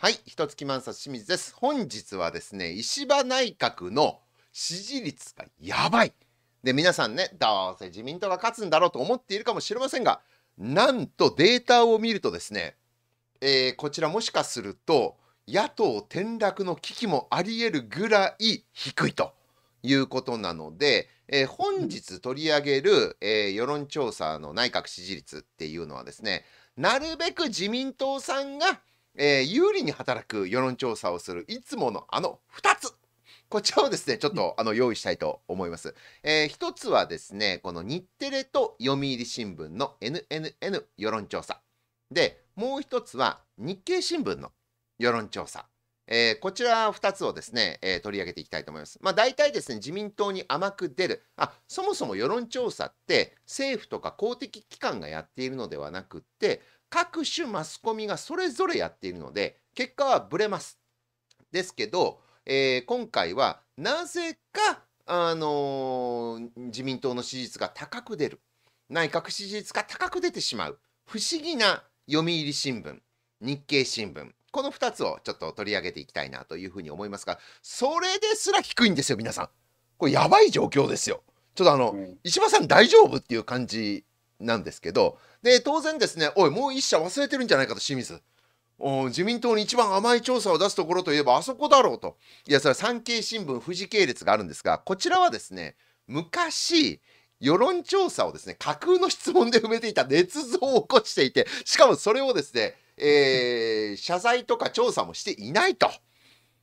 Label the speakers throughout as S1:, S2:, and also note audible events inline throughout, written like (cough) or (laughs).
S1: はい、一月満冊清水です。本日はですね、石破内閣の支持率がやばい。で、皆さんね、どうせ自民党が勝つんだろうと思っているかもしれませんが、なんとデータを見るとですね、えー、こちらもしかすると、野党転落の危機もありえるぐらい低いということなので、えー、本日取り上げる、えー、世論調査の内閣支持率っていうのはですね、なるべく自民党さんがえー、有利に働く世論調査をするいつものあの2つこちらをですね、ちょっとあの用意したいと思います。えー、一つはですね、この日テレと読売新聞の NNN 世論調査。で、もう一つは日経新聞の世論調査。えー、こちら2つをですね、えー、取り上げていきたいと思います。まあ、大体ですね、自民党に甘く出る。あ、そもそも世論調査って政府とか公的機関がやっているのではなくって、各種マスコミがそれぞれやっているので結果はぶれます。ですけど、えー、今回はなぜか、あのー、自民党の支持率が高く出る内閣支持率が高く出てしまう不思議な読売新聞日経新聞この2つをちょっと取り上げていきたいなというふうに思いますがそれですら低いんですよ皆さんこれやばい状況ですよちょっとあの、うん、石破さん大丈夫っていう感じなんですけど、で、当然ですね、おい、もう1社忘れてるんじゃないかと、清水。自民党に一番甘い調査を出すところといえばあそこだろうと。いや、それは産経新聞富士系列があるんですが、こちらはですね、昔、世論調査をですね、架空の質問で埋めていた捏造を起こしていて、しかもそれをですね、えー、謝罪とか調査もしていないと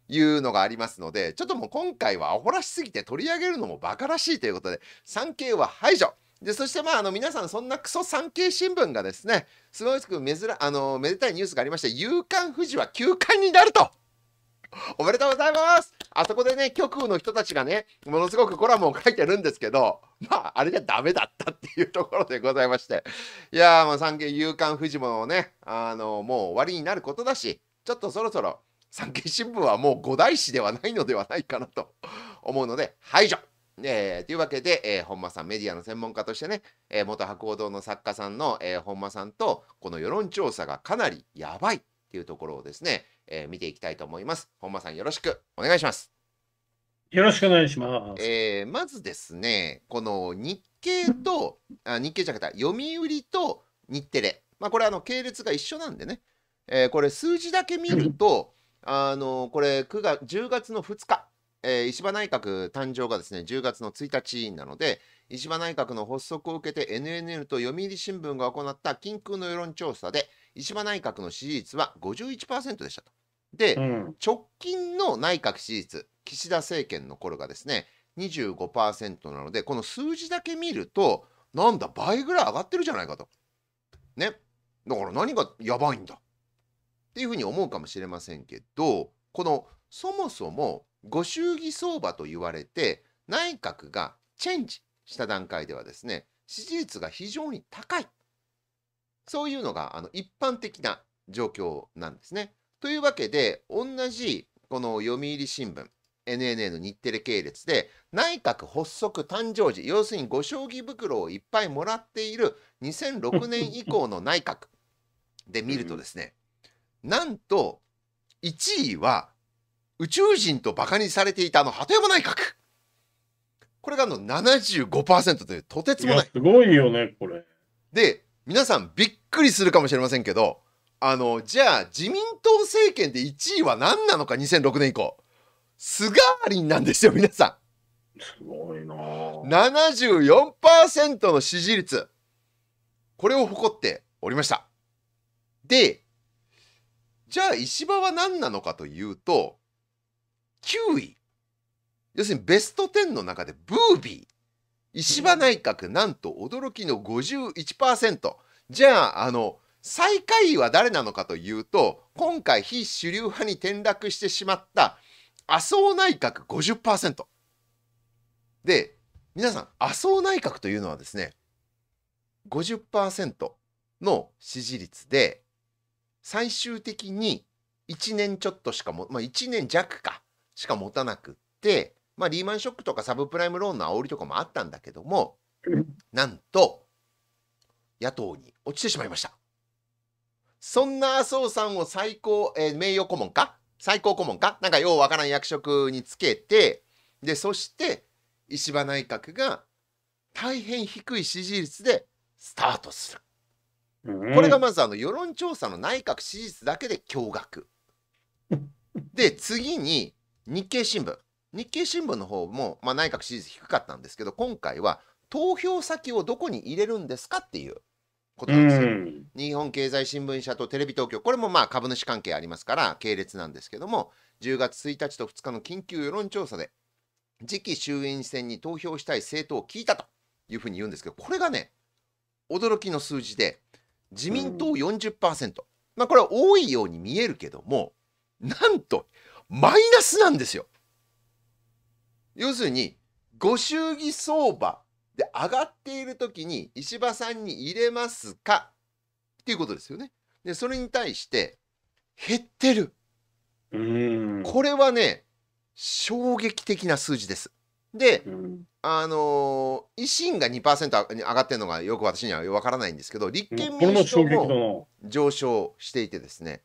S1: いうのがありますので、ちょっともう今回はアホらしすぎて取り上げるのもバカらしいということで、産経は排除。でそしてまああの皆さんそんなクソ産経新聞がですねすごく珍あのめでたいニュースがありまして「夕刊富士は休刊になると」(laughs) おめでとうございますあそこでね極右の人たちがねものすごくコラムを書いてるんですけどまああれじゃダメだったっていうところでございましていやーもう産経夕刊富士もねあのもう終わりになることだしちょっとそろそろ産経新聞はもう五大師ではないのではないかなと思うので排除えー、というわけで、えー、本間さんメディアの専門家としてね、えー、元博報堂の作家さんの、えー、本間さんとこの世論調査がかなりやばいっていうところをですね、えー、見ていきたいと思います。本間さんよろしくお願いします。
S2: よろしくお願いします。
S1: えー、まずですね、この日経とあ日経じゃなくて読売と日テレ、まあこれあの系列が一緒なんでね、えー、これ数字だけ見ると、あのこれ9月10月の2日えー、石破内閣誕生がですね10月の1日なので石破内閣の発足を受けて NNN と読売新聞が行った緊急の世論調査で石破内閣の支持率は51%でしたと。で、うん、直近の内閣支持率岸田政権の頃がですね25%なのでこの数字だけ見るとなんだ倍ぐらい上がってるじゃないかと。ね。だから何がやばいんだっていうふうに思うかもしれませんけどこのそもそもご祝儀相場と言われて内閣がチェンジした段階ではですね支持率が非常に高いそういうのがあの一般的な状況なんですね。というわけで同じこの読売新聞 NNN 日テレ系列で内閣発足誕生時要するにご将棋袋をいっぱいもらっている2006年以降の内閣で見るとですねなんと1位は宇宙人と馬鹿にされていたあの鳩山内閣。これがあの75%というとてつもない。いすごいよね、これ。で、皆さんびっくりするかもしれませんけど、あの、じゃあ自民党政権で1位は何なのか、2006年以降。菅ありんなんですよ、皆さん。すごいな74%の支持率。これを誇っておりました。で、じゃあ石破は何なのかというと、9位要するにベスト10の中でブービー石破内閣なんと驚きの51%じゃああの最下位は誰なのかというと今回非主流派に転落してしまった麻生内閣50%で皆さん麻生内閣というのはですね50%の支持率で最終的に1年ちょっとしかも、まあ、1年弱かしか持たなくって、まあ、リーマンショックとかサブプライムローンの煽りとかもあったんだけども、なんと、野党に落ちてしまいました。そんな麻生さんを最高、えー、名誉顧問か最高顧問かなんかようわからん役職につけて、で、そして石破内閣が大変低い支持率でスタートする。これがまずあの世論調査の内閣支持率だけで驚愕。で、次に日経新聞。日経新聞の方も、まあ、内閣支持率低かったんですけど、今回は投票先をどこに入れるんですかっていう
S2: ことなんですよ。
S1: 日本経済新聞社とテレビ東京、これもまあ株主関係ありますから系列なんですけども、10月1日と2日の緊急世論調査で、次期衆院選に投票したい政党を聞いたというふうに言うんですけど、これがね、驚きの数字で、自民党40%、まあ、これは多いように見えるけども、なんとマイナスなんですよ。要するに、ご祝儀相場で上がっている時に石破さんに入れますかっていうことですよね。で、それに対して、減ってる。これはね、衝撃的な数字です。で、あのー、維新が2%上がってるのがよく私には分からないんですけど、立憲民主党も上昇していてですね、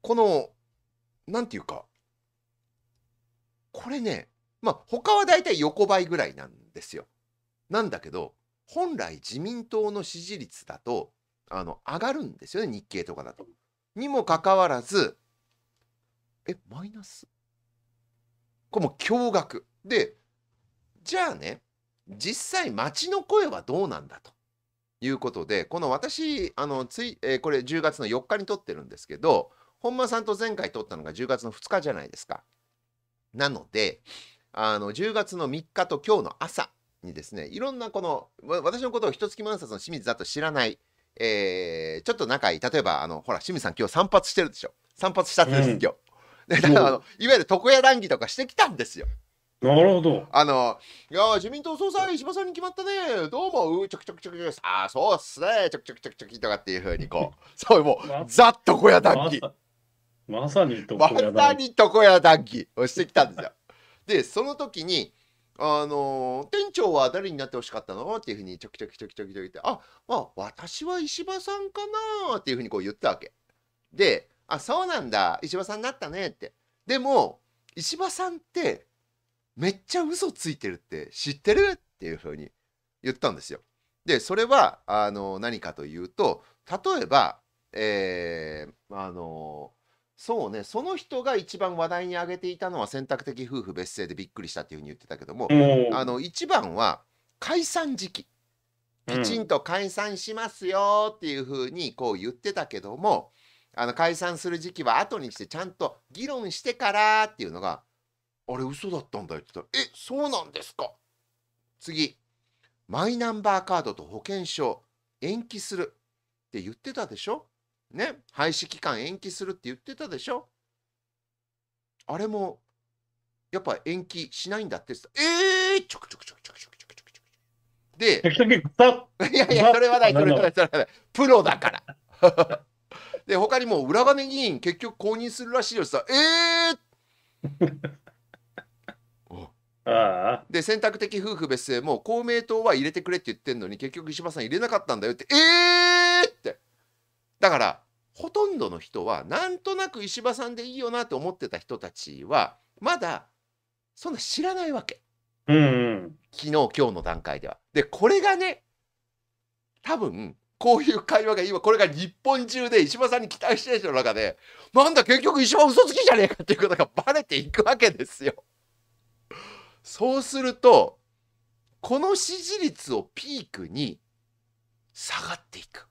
S1: この何ていうかこれねまあ他は大体横ばいぐらいなんですよ。なんだけど本来自民党の支持率だとあの上がるんですよね日経とかだと。にもかかわらずえマイナスこれも驚愕でじゃあね実際街の声はどうなんだということでこの私あのつい、えー、これ10月の4日に撮ってるんですけど本間さんと前回撮ったのが10月の2日じゃないですか。なので、あの、10月の3日と今日の朝にですね、いろんなこの、私のことを一月満冊の清水だと知らない、えー、ちょっと仲いい、例えば、あの、ほら、清水さん今日散髪してるでしょ。散髪したんです、うん、今日。だからあの、いわゆる床屋談義とかしてきたんですよ。
S2: なるほど。
S1: あの、いや、自民党総裁、石破さんに決まったね。どうも、うちょくちょくちょくちょく、ああ、そうっすね、ちょくちょくちょくちょくとかっていうふうに、こう、そう、もう、ザ・小屋談義。まさに床屋談義。まさに床屋談義をしてきたんですよ。で、その時に、あのー、店長は誰になってほしかったのっていうふうにちょきちょきちょきちょきちょきって、あ、まあ、私は石破さんかなっていうふうにこう言ったわけ。で、あ、そうなんだ、石破さんになったねって。でも、石破さんって、めっちゃ嘘ついてるって知ってるっていうふうに言ったんですよ。で、それは、あのー、何かというと、例えば、えー、あのーそうね、その人が一番話題に挙げていたのは選択的夫婦別姓でびっくりしたっていうふうに言ってたけども、うん、あの一番は解散時期きちんと解散しますよっていうふうにこう言ってたけどもあの解散する時期は後にしてちゃんと議論してからっていうのがあれ嘘だったんだよって言ったら「えそうなんですか次マイナンバーカードと保険証延期する」って言ってたでしょね、廃止期間延期するって言ってたでしょあれも、やっぱ延期しないんだってっえー、ちょくちょくちょくちょくちょくちょくちょくちょく。で、いやいや、それはない、それはない、それはない。プロだから。(laughs) で、他にも裏金議員結局公認するらしいよさ、えー (laughs) で選択的夫婦別姓も公明党は入れてくれって言ってんのに結局石破さん入れなかったんだよってええだからほとんどの人はなんとなく石破さんでいいよなと思ってた人たちはまだそんな知らないわけ。
S2: うん、
S1: 昨日今日の段階では。でこれがね多分こういう会話が今これが日本中で石破さんに期待してる人の中でなんだ結局石破嘘つきじゃねえかっていうことがバレていくわけですよ。そうするとこの支持率をピークに下がっていく。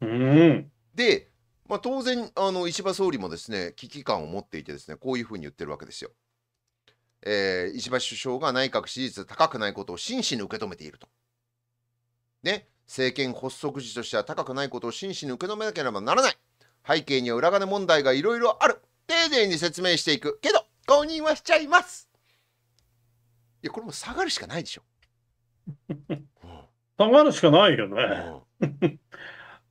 S1: うんで、まあ、当然あの石破総理もですね危機感を持っていてですねこういうふうに言ってるわけですよ。えー、石破首相が内閣支持率高くないことを真摯に受け止めていると。ね、政権発足時としては高くないことを真摯に受け止めなければならない。背景には裏金問題がいろいろある。丁寧に説明していく。けど、公認はしちゃいます。いや、これも
S2: 下がるしかないでしょ。(laughs) 下がるしかないよね。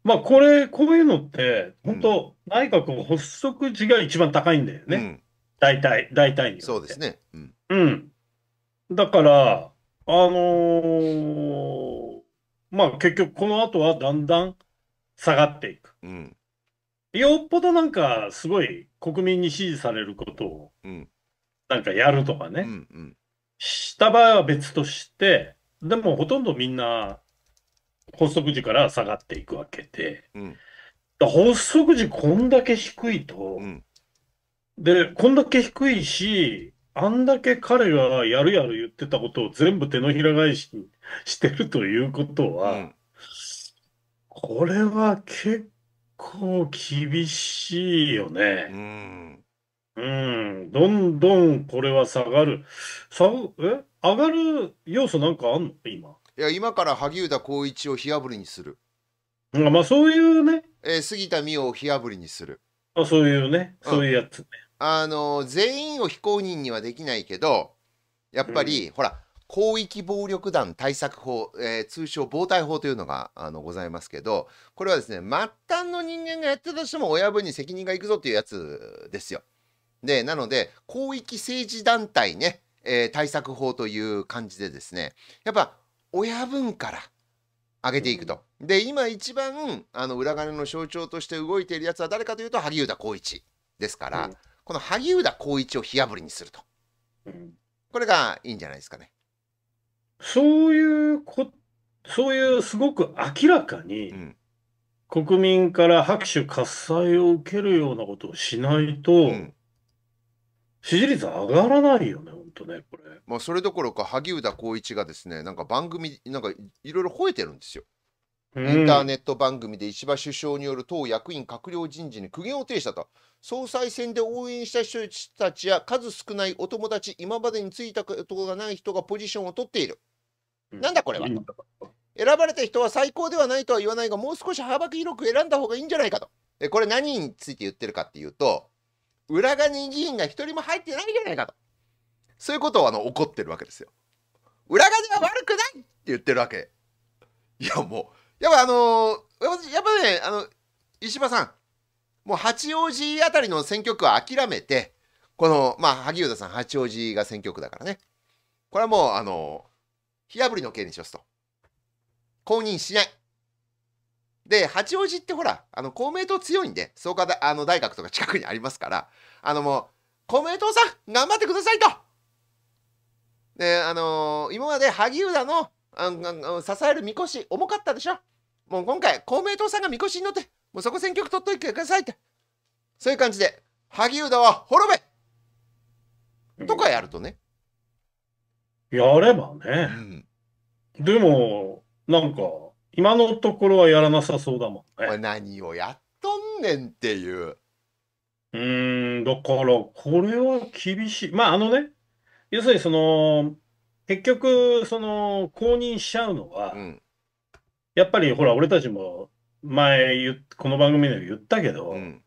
S2: まあ、これ、こういうのって、本当、内閣発足時が一番高いんだよね。うん、大体、大体に。そうですね。うん。うん、だから、あのー、まあ、結局、この後はだんだん下がっていく。うん、よっぽどなんか、すごい国民に支持されることを、なんかやるとかね、した場合は別として、でもほとんどみんな発足時から下がっていくわけで、うん、発足時こんだけ低いと、うん、で、こんだけ低いし、あんだけ彼がやるやる言ってたことを全部手のひら返しにしてるということは、うん、これは結構厳しいよね。うん、うん、どんどんこれは下がる。下え上
S1: がる要素なんかあんの今。いや今から萩生田光一を火あぶりにする、
S2: まあ、そういうね、
S1: えー、杉田水脈を火あぶりにするあそういうねそういうやつね、うん、あの全員を非公認にはできないけどやっぱり、うん、ほら広域暴力団対策法、えー、通称防対法というのがあのございますけどこれはですね末端の人間がやってたとしても親分に責任がいくぞっていうやつですよ。でなので広域政治団体ね、えー、対策法という感じでですねやっぱ親分から上げていくと。うん、で今一番あの裏金の象徴として動いているやつは誰かというと萩生田光一ですから、うん、この萩生田光一を火あぶりにすると、うん、これがいいんじゃないですかね。
S2: そういうこそういうすごく明らかに国民から拍手喝采を受けるようなことをしないと、うん支持率上がらないよね、本当ね、これ。まあ、それどころか、
S1: 萩生田光一がですね、なんか番組、なんかいろいろ吠えてるんですよ。
S2: インターネ
S1: ット番組で石破首相による党役員閣僚人事に苦言を呈したと総裁選で応援した人たちや数少ないお友達今までについたことがない人がポジションを取っている、うん、なんだこれはと選ばれた人は最高ではないとは言わないがもう少し幅広く選んだ方がいいんじゃないかとこれ何について言ってるかっていうと裏金議員が一人も入ってないじゃないかと。そういうことをあの怒ってるわけですよ。裏金は悪くないって言ってるわけ。いやもう、やっぱあのー、やっぱね、あの、石破さん、もう八王子あたりの選挙区は諦めて、この、まあ、萩生田さん、八王子が選挙区だからね。これはもう、あの火あぶりの刑にしますと。公認しない。で、八王子ってほら、あの、公明党強いんで、創価大あの大学とか近くにありますから、あのもう、公明党さん、頑張ってくださいとで、あのー、今まで萩生田のあの支えるみこし、重かったでしょもう今回、公明党さんがみこしに乗って、もうそこ選挙区取っといてくださいって。そういう感じで、萩生田は滅べとかやるとね。
S2: やればね。うん、でも、なんか、今のところはやらなさそうだもんね。何をやっとんねんっていう。うーん、だから、これは厳しい。まあ、あのね、要するにその、結局、その、公認しちゃうのは、うん、やっぱりほら、俺たちも前この番組で言ったけど、うん、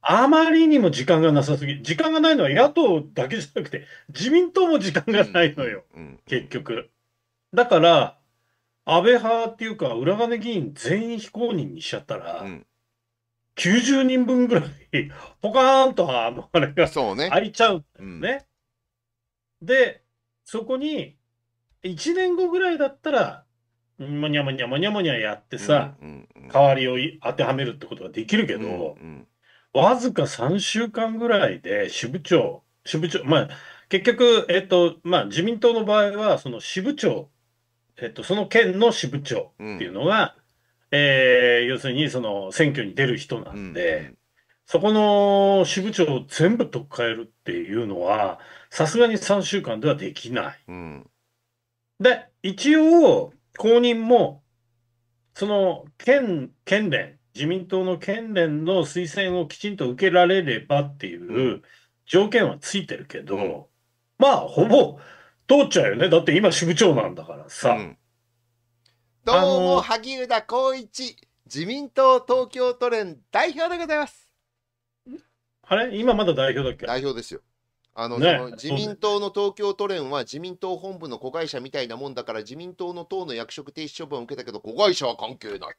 S2: あまりにも時間がなさすぎ、時間がないのは野党だけじゃなくて、自民党も時間がないのよ、うん、結局。だから、安倍派っていうか、裏金議員全員非公認にしちゃったら、うん90人分ぐらい、ポカーンとあの、あれが、そうね。いちゃうんだよね。うん、で、そこに、1年後ぐらいだったら、もにゃもにゃもにゃもにゃやってさ、うんうんうん、代わりを当てはめるってことができるけど、うんうん、わずか3週間ぐらいで支部長、支部長、まあ、結局、えっと、まあ、自民党の場合は、その支部長えっと、その県の支部長っていうのが、うん、えー、要するにその選挙に出る人なんで、うんそこの支部長を全部取っ換えるっていうのは、さすがに3週間ではできない。うん、で、一応、公認も、その県、県連、自民党の県連の推薦をきちんと受けられればっていう条件はついてるけど、まあ、ほぼ、通っちゃうよね。だって今支部長なんだからさ。うん、
S1: どうも、萩生田光一、自民党東京都連代表でございます。あれ今まだ代表だっけ代表ですよ。あの、ね、の自民党の東京都連は自民党本部の子会社みたいなもんだから自民党の党の役職停止処分を受けたけど子会社は関係ない。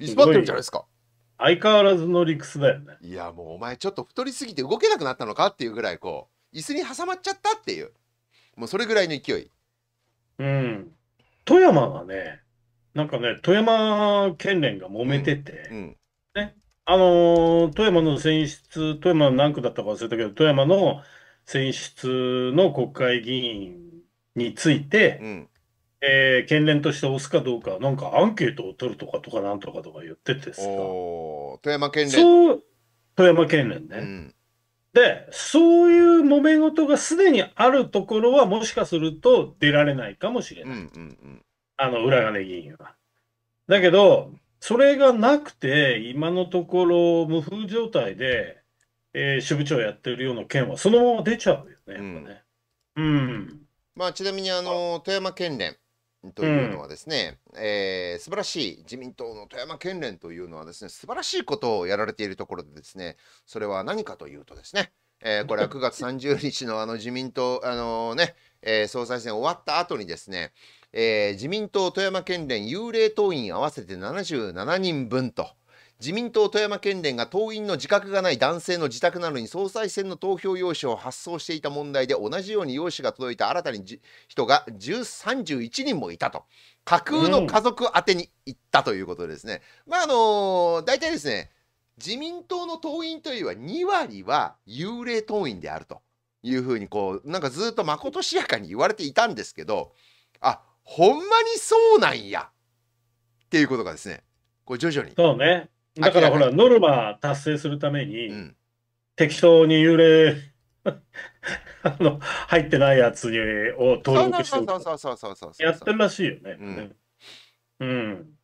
S1: いつまってるじゃないですか。相変わらずの理屈だよね。いやもうお前ちょっと太りすぎて動けなくなったのかっていうぐらいこう椅子に挟まっちゃったっていう。もうそれぐらいの勢い。
S2: うん。富山はね、なんかね、富山県連が揉めてて、うんうんね、あのー、富山の選出、富山の何区だったか忘れたけど、富山の選出の国会議員について、うん、えー、県連として推すかどうか、なんかアンケートを取るとかとかなんとかとか言っててさ。富山県連。そう、富山県連ね。で、そういう揉め事がすでにあるところは、もしかすると出られないかもしれない。うんうんうん、あの、裏金議員は。だけど、それがなくて、今のところ、無風状態で、えー、支部長やってるような件は、そのまま出ちゃうよね、やっぱね。うん。うん、まあ、ちなみに、あ
S1: の、富山県連、というのはですね、うん、えー、素晴らしい自民党の富山県連というのはですね素晴らしいことをやられているところでですねそれは何かというとですね、えー、これは9 (laughs) 月30日のあの自民党、あのねえー、総裁選終わった後にですね、えー、自民党富山県連幽霊党員合わせて77人分と。自民党富山県連が党員の自覚がない男性の自宅などに総裁選の投票用紙を発送していた問題で同じように用紙が届いた新たに人が31人もいたと架空の家族宛てに行ったということですね、うん、まああのー、大体ですね自民党の党員というは2割は幽霊党員であるというふうにこうなんかずっとまことしやかに言われていたんですけどあほんまにそうなんや
S2: っていうことがですねこう徐々にそうねだからほら、ノルマ達成するために、適当に幽霊 (laughs) あの、入ってないやつを登録して、やってるらしいよね。うん。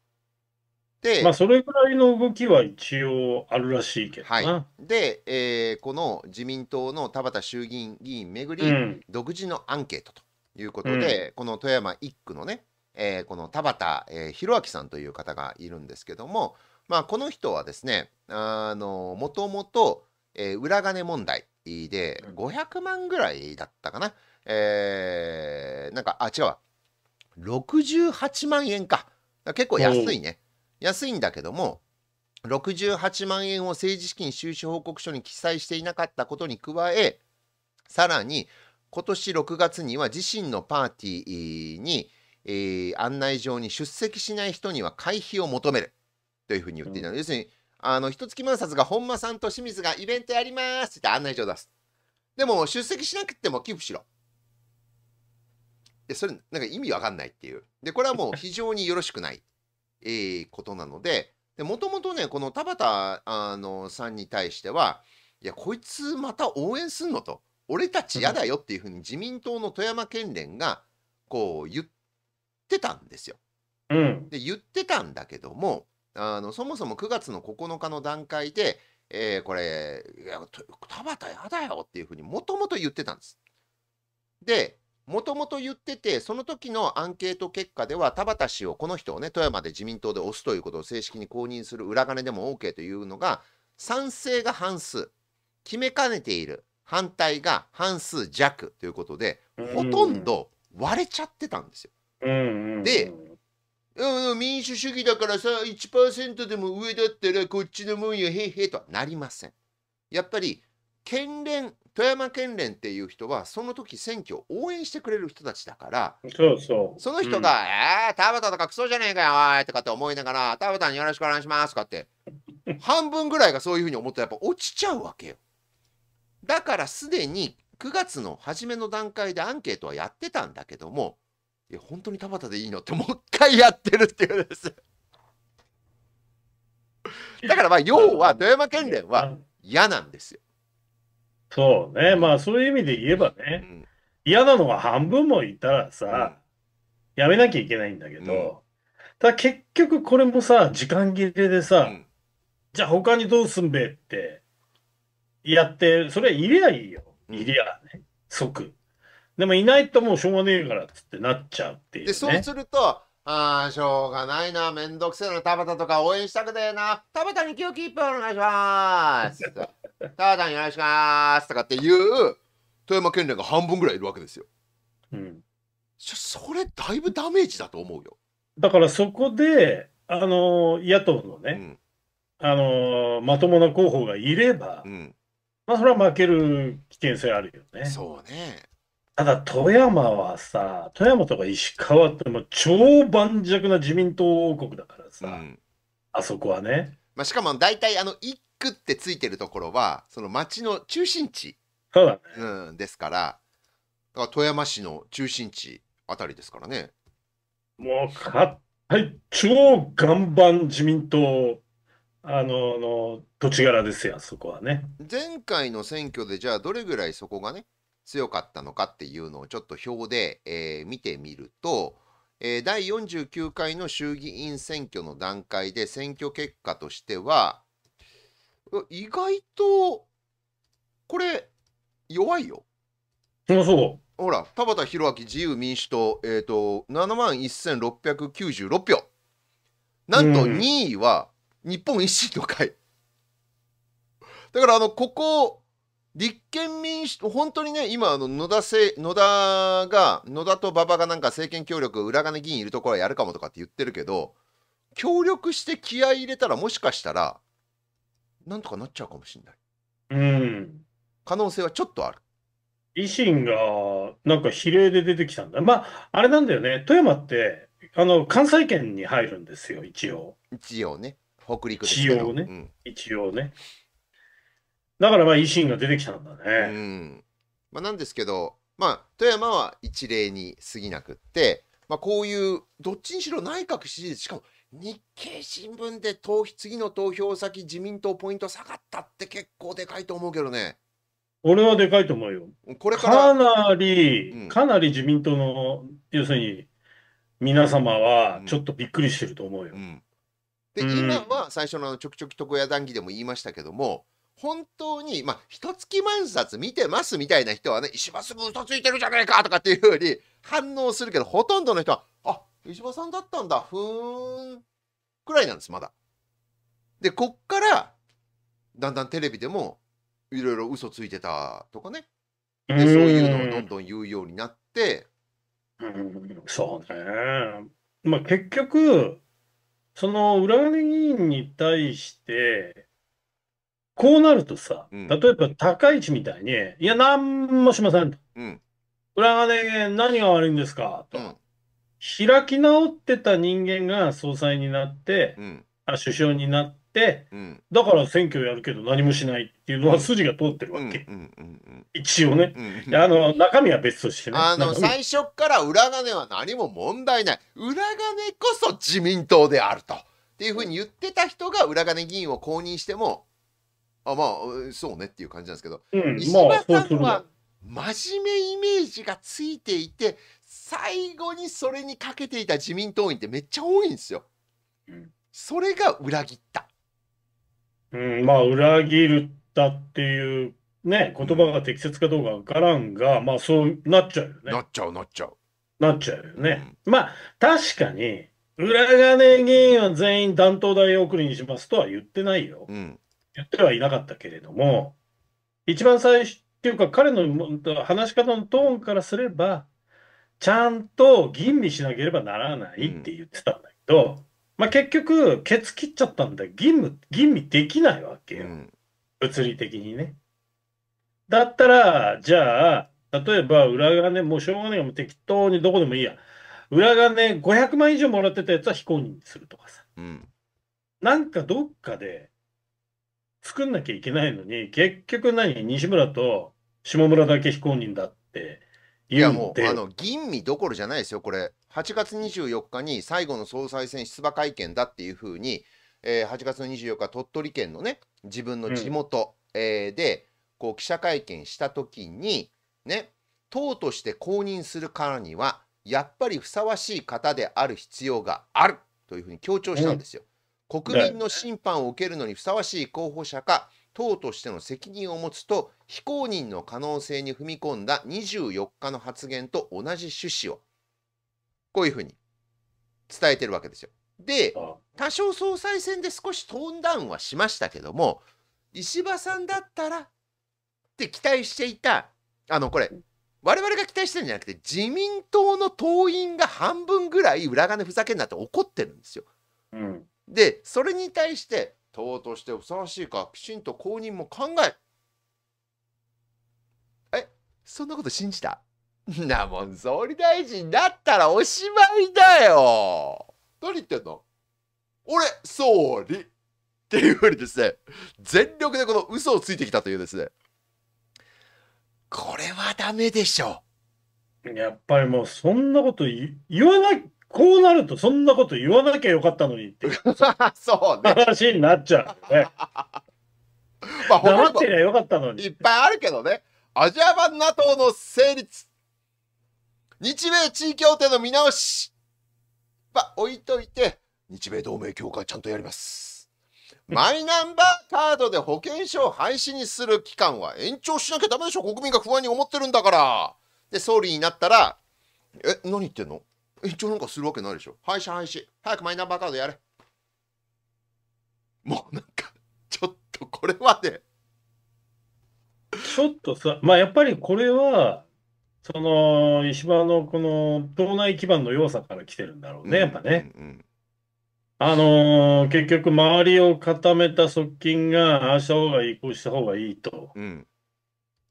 S2: で、まあ、それぐらいの動きは一応あるらしいけどはい、で、えー、この
S1: 自民党の田畑衆議院議員めぐり、独自のアンケートということで、この富山1区のね、えー、この田畑、えー、弘明さんという方がいるんですけども、まあ、この人はですねもともと裏金問題で500万ぐらいだったかな、えー、なんかあ違うわ68万円か結構安いね、安いんだけども68万円を政治資金収支報告書に記載していなかったことに加えさらに今年6月には自身のパーティーに、えー、案内状に出席しない人には会費を求めるというふうに言っていたの要するにあの一月万冊が本間さんと清水がイベントやりますって案内状出すでも出席しなくても寄付しろでそれなんか意味わかんないっていうでこれはもう (laughs) 非常によろしくない、えことなのでもともとねこの田畑あのさんに対してはいやこいつまた応援すんのと俺たち嫌だよっていうふうに自民党の富山県連がこう言ってたんですよ。うん、で言ってたんだけどもあのそもそも9月の9日の段階で、えー、これ田畑やだよっていうふうにもともと言ってたんです。でもともと言っててその時のアンケート結果では田畑氏をこの人をね富山で自民党で推すということを正式に公認する裏金でも OK というのが賛成が半数決めかねている反対が半数弱ということでほとんど割れちゃってたんですよ。でうん民主主義だからさ1%でも上だったらこっちのもんやへいへいとはなりません。やっぱり県連富山県連っていう人はその時選挙を応援してくれる人たちだからそうそうその人が「うん、えー、田畑とかクソじゃねえかよおい」とかって思いながら「田畑によろしくお願いします」とかって半分ぐらいがそういうふうに思ったらやっぱ落ちちゃうわけよ。だからすでに9月の初めの段階でアンケートはやってたんだけどもいや、本当に田畑でいいのって、もう一回やってるっていうんです。
S2: だからまあ、要は富山県連は嫌なんですよ。そうね、まあそういう意味で言えばね、うん、嫌なのが半分もいたらさ、うん、やめなきゃいけないんだけど、うん、ただ結局これもさ、時間切れでさ、じゃあ他にどうすんべってやって、それは入れりゃいいよ、入れりゃ、ね、即。でもいないともうしょうがねえからっつってなっちゃうっていう、ね、でそうす
S1: るとああ、しょうがないな、めんどくせえな、田畑とか応援したくてえな、田畑に気をキープお願いします。(laughs) 田畑にお願いしま
S2: すとかっていう富山県連が半分ぐらいいるわけですよ。うん。それ、だいぶダメージだと思うよ。だからそこで、あの野党のね、うん、あのまともな候補がいれば、うん、まあ、それは負ける危険性あるよね。そうね。ただ富山はさ、富山とか石川ってもう超盤石な自民党王国だからさ、うんあそ
S1: こはね。まあ、しかも大体あの一区ってついてるところはその町の中心地そうだね。うんですからだから富山市の中心地あたり
S2: ですからね。もうか、はい、超岩盤自民党、あの、の土地柄ですよ、あそこはね。前回の選挙
S1: でじゃあどれぐらいそこがね強かったのかっていうのをちょっと表で、えー、見てみると、えー、第49回の衆議院選挙の段階で選挙結果としては意外とこれ弱いよ。そうそう。ほら田畑弘明自由民主党、えーと、7万1696票なんと2位は日本維新の会。だからあのここ立憲民主党、本当にね、今あの野田せ、野田が、野田と馬場がなんか政権協力、裏金議員いるところはやるかもとかって言ってるけど、協力して気合い入れたら、もしかしたら、なんとかなっちゃうかもしれな
S2: い。うん。可能性はちょっとある。維新がなんか比例で出てきたんだ。まあ、あれなんだよね、富山って、あの関西圏に入るんですよ、一応。一応ね、北陸ですけど一応ね、うん、一応ね。だからまあ維新が出てきたんだ
S1: ね。うん。まあ、なんですけど、まあ、富山は一例に過ぎなくって、まあ、こういう、どっちにしろ内閣支持率、しかも日経新聞で投次の投票先、自民党ポイント下がったって結構でかいと思うけどね。
S2: 俺はでかいと思うよ。これかなり、かなり自民党の、要するに、皆様はちょっとびっくりしてると思うよ。うんうん、で、今
S1: は最初のちょくちょく床屋談義でも言いましたけども、本当に、まあ、と月万冊見てますみたいな人はね、石破すぐ嘘ついてるじゃねえかとかっていうふうに (laughs) 反応するけど、ほとんどの人は、あ、石破さんだったんだ、ふーん、くらいなんです、まだ。で、こっから、だんだんテレビでも、いろいろ嘘ついてたとかね。
S2: で、そういうのをどん
S1: どん言うようになって。う
S2: そうね。まあ結局、その裏金議員に対して、こうなるとさ、うん例えば高市みたいに、いや、何もしませんと。うん。裏金、何が悪いんですかと。うん。開き直ってた人間が総裁になって、うん。あ首相になって、うん。だから選挙やるけど何もしないっていうのは筋が通ってるわけ。一応ね。あの、中身は別としてね。あの最
S1: 初から裏金は何も問題ない裏金こそ自民党であるとっていうふうに言ってた人が裏金議員を公認してもあまあそうねっていう感じなんですけど、うん、石破さんは真面目イメージがついていて最後にそれにかけていた自民党員ってめっちゃ多いんですよ。うん、それが裏切った。
S2: うん、まあ裏切るったっていうね言葉が適切かどうかわからんが、まあそうなっちゃうよね。なっちゃうなっちゃう。なっちゃうよね。うん、まあ確かに裏金議員は全員担当代送りにしますとは言ってないよ。うん言ってはいなかったけれども、一番最初っていうか、彼の話し方のトーンからすれば、ちゃんと吟味しなければならないって言ってたんだけど、うん、まあ、結局、ケツ切っちゃったんで、吟味、吟味できないわけよ。うん、物理的にね。だったら、じゃあ、例えば裏金、もうしょうがないよ、適当にどこでもいいや。裏金500万以上もらってたやつは非公認にするとかさ。うん、なんかどっかで、作んなきゃいけないのに、結局何西村と下村だけ非公認だってい言やうんもうあの吟味どころじゃないですよこ
S1: れ8月24日に最後の総裁選出馬会見だっていうふうに、えー8月24日鳥取県のね自分の地元、えーでこう記者会見した時にね党として公認するからにはやっぱりふさわしい方である必要があるというふうに強調したんですよ。国民の審判を受けるのにふさわしい候補者か党としての責任を持つと非公認の可能性に踏み込んだ24日の発言と同じ趣旨をこういうふうに伝えてるわけですよ。で多少総裁選で少しトーンダウンはしましたけども石破さんだったらって期待していたあのこれ我々が期待してるんじゃなくて自民党の党員が半分ぐらい裏金ふざけんなって怒ってるんですよ。うん、でそれに対して党としてふさわしいかきちんと公認も考ええそんなこと信じたなもん総理大臣だったらおしまいだよ何言ってんの俺総理っていうふうにですね全力でこの嘘をついてきたというですね
S2: これはダメでしょやっぱりもうそんなこと言わないこうなるとそんなこと言わなきゃよかったのにって (laughs) そうね。話になっちゃ
S1: うね。(laughs)
S2: まあ、黙ってりゃよかったのに。
S1: いっぱいあるけどね。アジア版 NATO の成立。日米地位協定の見直し。まあ、置いといて、日米同盟協会ちゃんとやります。(laughs) マイナンバーカードで保険証廃止にする期間は延長しなきゃダメでしょ国民が不安に思ってるんだから。で、総理になったら、え、何言ってんの延長なんかするわけないでしょ。廃止廃止。早くマイナンバーカードやれ。
S2: もうなんか、ちょっとこれはね。ちょっとさ、まあやっぱりこれは、その石破のこの党内基盤の弱さから来てるんだろうね、やっぱね。うんうんうんあのー、結局、周りを固めた側近が、ああした方がいい、こうした方がいいと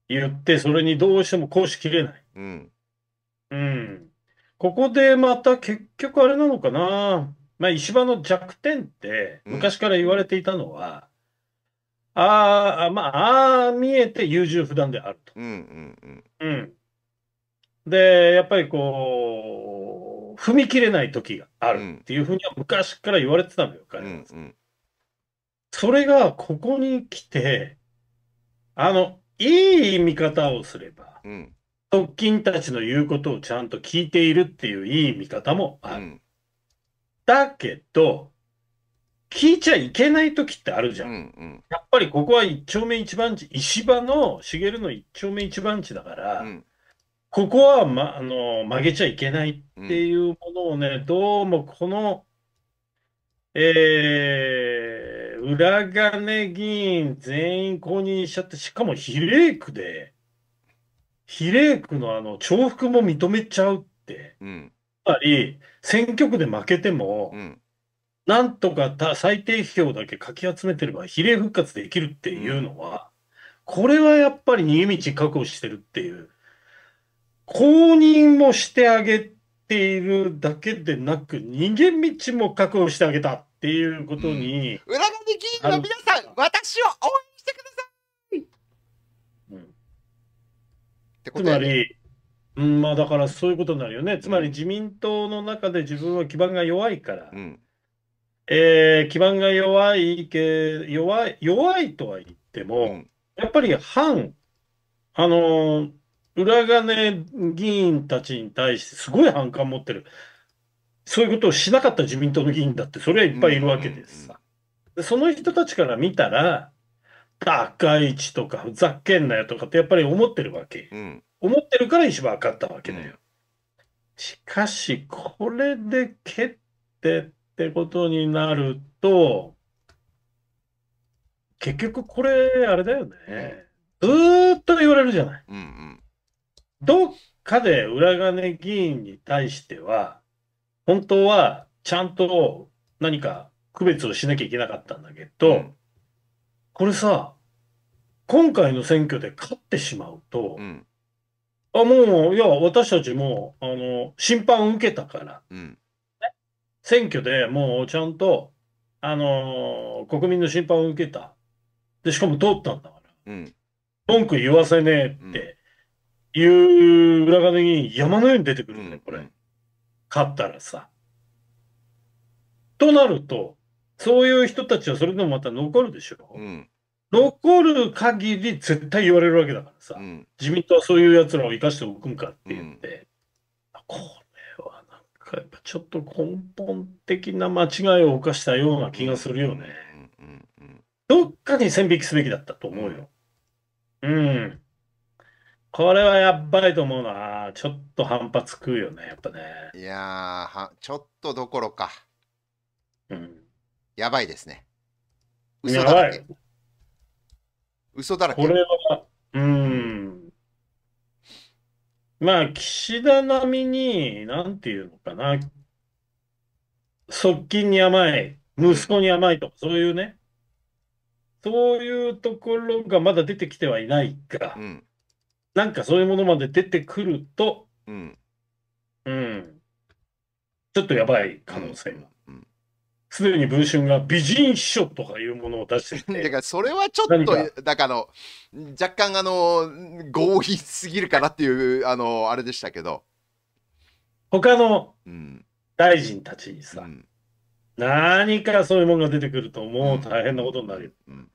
S2: 言って、うん、それにどうしても行使しきれない。うん。うん。ここでまた結局あれなのかな。まあ、石破の弱点って昔から言われていたのは、ああ、まあ、ああ見えて優柔不断であると。うん、うん、で、やっぱりこう、踏み切れない時があるっていうふうには昔から言われてたのよ、彼は。それがここに来て、あの、いい見方をすれば、うん、側近たちの言うことをちゃんと聞いているっていういい見方もある。だけど、聞いちゃいけない時ってあるじゃん。やっぱりここは一丁目一番地、石場の茂の一丁目一番地だから、ここは、ま、あの曲げちゃいけないっていうものをね、どうもこの、えー、裏金議員全員公認しちゃって、しかも比例区で、比例区のあの重複も認めちゃうって、うつまり選挙区で負けても、うん、なんとかた最低票だけかき集めてれば比例復活できるっていうのは、これはやっぱり逃げ道確保してるっていう、公認もしてあげているだけでなく、逃げ道も確保してあげたっていうことに。うん、裏
S1: 金の皆さん、私を応援
S2: つまり、うん、まあだからそういうことになるよね。つまり自民党の中で自分は基盤が弱いから、うん、えー、基盤が弱いけ、弱い、弱いとは言ってうも、ん、やっぱり反、あのー裏金議員たちに対してすごい反感持ってる。そういうことをしなかった自民党の議員だって、それはいっぱいいるわけでうすん、さ。でその人たちから見たら、高市とかふざけんなよとかってやっぱり思ってるわけ。うん、思ってるから石破は勝ったわけだよ。うん、しかし、これで決定ってことになると、結局これ、あれだよね。ずーっと言われるじゃない。うんうん、どっかで裏金議員に対しては、本当はちゃんと何か区別をしなきゃいけなかったんだけど、うん、これさ、今回の選挙で勝ってしまうと、うんあもう、いや、私たちも、あの、審判を受けたから、うん、選挙でもうちゃんと、あのー、国民の審判を受けた。で、しかも通ったんだから、文句言わせねえっていう裏金に山のように出てくるんだよ、これ。勝ったらさ。となると、そういう人たちはそれでもまた残るでしょ。うん残る限り絶対言われるわけだからさ、うん、自民党はそういうやつらを生かしておくんかって言って、うん、これはなんかやっぱちょっと根本的な間違いを犯したような気がするよね。どっかに線引きすべきだったと思うよ。うん。これはやっばいと思うな。ちょっと反発食うよね、やっぱね。い
S1: やー、ちょっとどころか。うん。やばいですね。
S2: 嘘だらけ。嘘だらけ。これは、うん。まあ、岸田並みに、なんていうのかな、側近に甘い、息子に甘いとか、そういうね、そういうところがまだ出てきてはいないが、うん、なんかそういうものまで出てくると、うん、うん、ちょっとやばい可能性が。すでに文春が美人秘書とかいうものを出してて。だからそれはちょっと、だからの、若干あの、
S1: 合皮すぎるかなっていう、あの、あれでしたけど。
S2: 他の大臣たちにさ、うん、何かそういうものが出てくるともう大変なことになる。うんうん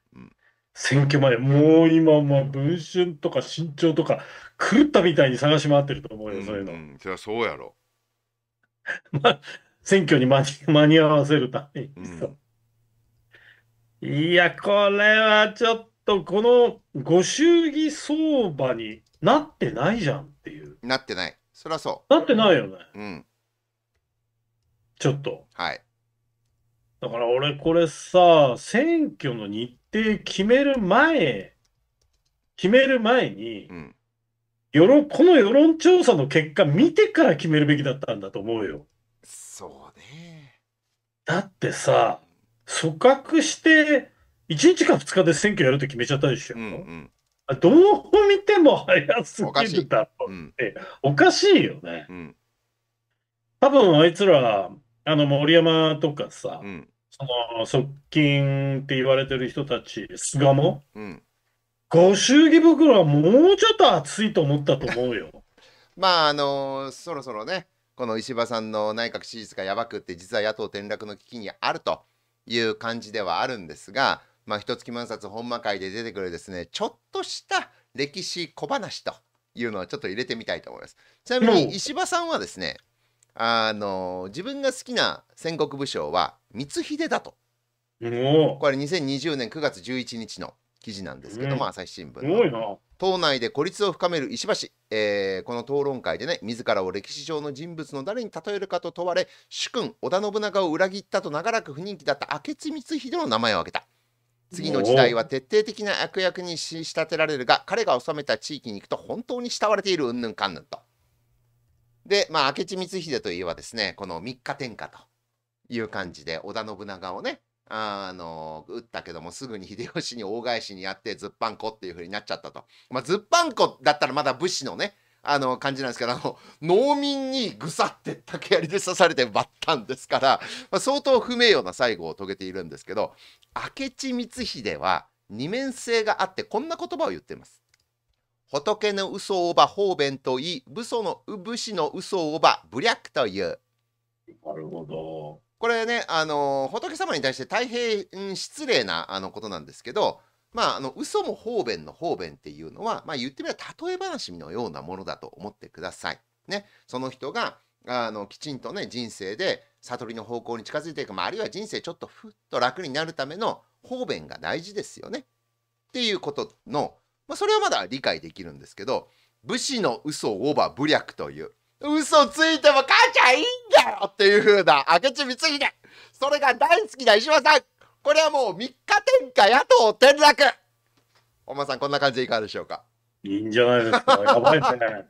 S2: 選挙前、もう今、まあ、文春とか新潮とか、狂ったみたいに探し回ってると思うよ、そういうの。うん、そりゃそうやろ。(laughs) まあ、選挙に間に合わせるために、うん、いや、これはちょっと、このご祝儀相場になってないじゃんっていう。なってない。そりゃそう。なってないよね。うん。ちょっと。はい。だから俺これさ、選挙の日程決める前、決める前に、うん、世論この世論調査の結果見てから決めるべきだったんだと思うよ。そうね。だってさ、組閣して、1日か2日で選挙やると決めちゃったでしょ。うんうんどう見ても早すぎるだろうって、おかしいよね、うん。多分あいつら、あの森山とかさ、うん、その側近って言われてる人たち、菅も、ご祝儀袋はもうちょっと熱いと思ったと思うよ。
S1: (laughs) まあ、あのー、そろそろね、この石破さんの内閣支持率がやばくって実は野党転落の危機にあるという感じではあるんですが、まあ、一月万冊本間会で出てくるですねちょっとした歴史小話というのをちょっと入れてみたいと思います。ちなみに石破さんはですね、あの自分が好きな戦国武将は光秀だと。これ2020年9月11日の記事なんですけども、朝日新聞の。党内で孤立を深める石橋、えー、この討論会でね自らを歴史上の人物の誰に例えるかと問われ主君織田信長を裏切ったと長らく不人気だった明智光秀の名前を挙げた次の時代は徹底的な悪役に仕立てられるが彼が治めた地域に行くと本当に慕われているうんぬんかんぬんと。で、まあ、明智光秀といえばですねこの三日天下という感じで織田信長をねあの打ったけどもすぐに秀吉に大返しにやってずっぱんこっていう風になっちゃったと。まあ、ずっぱんこだったらまだ武士のねあの感じなんですけどあの農民にぐさって竹槍で刺されてばったんですから、まあ、相当不名誉な最後を遂げているんですけど明智光秀は二面性があってこんな言葉を言ってます。仏の嘘をば方便と言い、武の武士の嘘をば武略という。
S2: なるほど。
S1: これね、あの仏様に対して大変失礼なあのことなんですけど、まあ、あの嘘も方便の方便っていうのは、まあ、言ってみれば例え話のようなものだと思ってください。ね、その人があのきちんとね人生で悟りの方向に近づいていく、まあ、あるいは人生ちょっとふっと楽になるための方便が大事ですよね。っていうことの、まあ、それはまだ理解できるんですけど武士の嘘をば武略という嘘ついても母ちゃんいいだよっていう風な明智光秀それが大好きな石破さんこれはもう三日天下野党転落おまさんこんな感じでいかがでしょうかいいんじゃないですかやばいね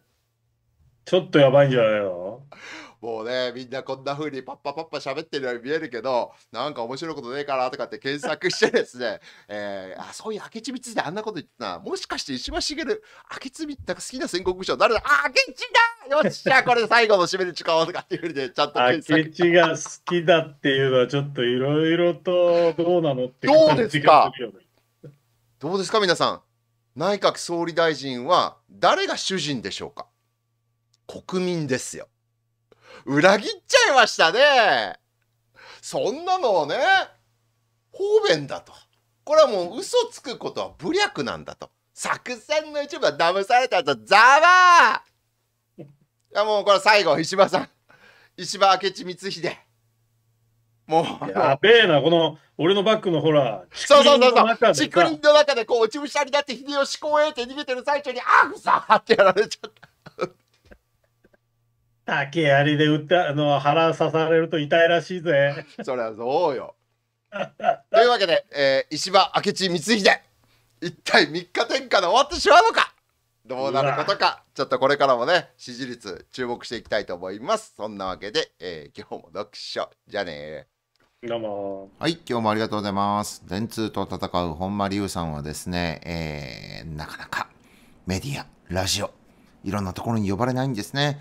S1: ちょっとやばいんじゃないのもうねみんなこんな風にパッパパッパ喋ってるように見えるけどなんか面白いことねえかなとかって検索してですね、(laughs) えー、あそういう明智光秀あんなこと言ってたもしかして石破茂明智光好きな戦国武将誰だあ明智だよっしゃこれ最後の締める力とかっていうふうにねち
S2: ゃんと検索明智が好きだっていうのはちょっといろいろとどうなのって感じがするよね。どうですか皆さん内閣総理大臣は
S1: 誰が主人でしょうか国民ですよ。裏切っちゃいましたね。そんなのをね、方便だと。これはもう嘘つくことは武略なんだと。作戦の一部は騙されたと、ざわいやもうこれ最後、石破さん。石破明智光秀。
S2: もう。やべえな、この、俺のバッグのほら、そうそうそうそう。竹林
S1: の中でこう、落ちしゃりだって秀吉公へって逃げてる最中に、あふ
S2: さってやられちゃった。竹槍で撃ったあの腹刺されると痛いらしいぜ。(laughs) そりゃそうよ。
S1: (laughs) というわけで、えー、石破明智光秀一体3日天下で終わってしまうのかどうなることかちょっとこれからもね支持率注目していきたいと思いますそんなわけで、えー、今日も読書じゃねどうもはい今日もありがとうございます電通と戦う本間龍さんはですね、えー、なかなかメディアラジオいろんなところに呼ばれないんですね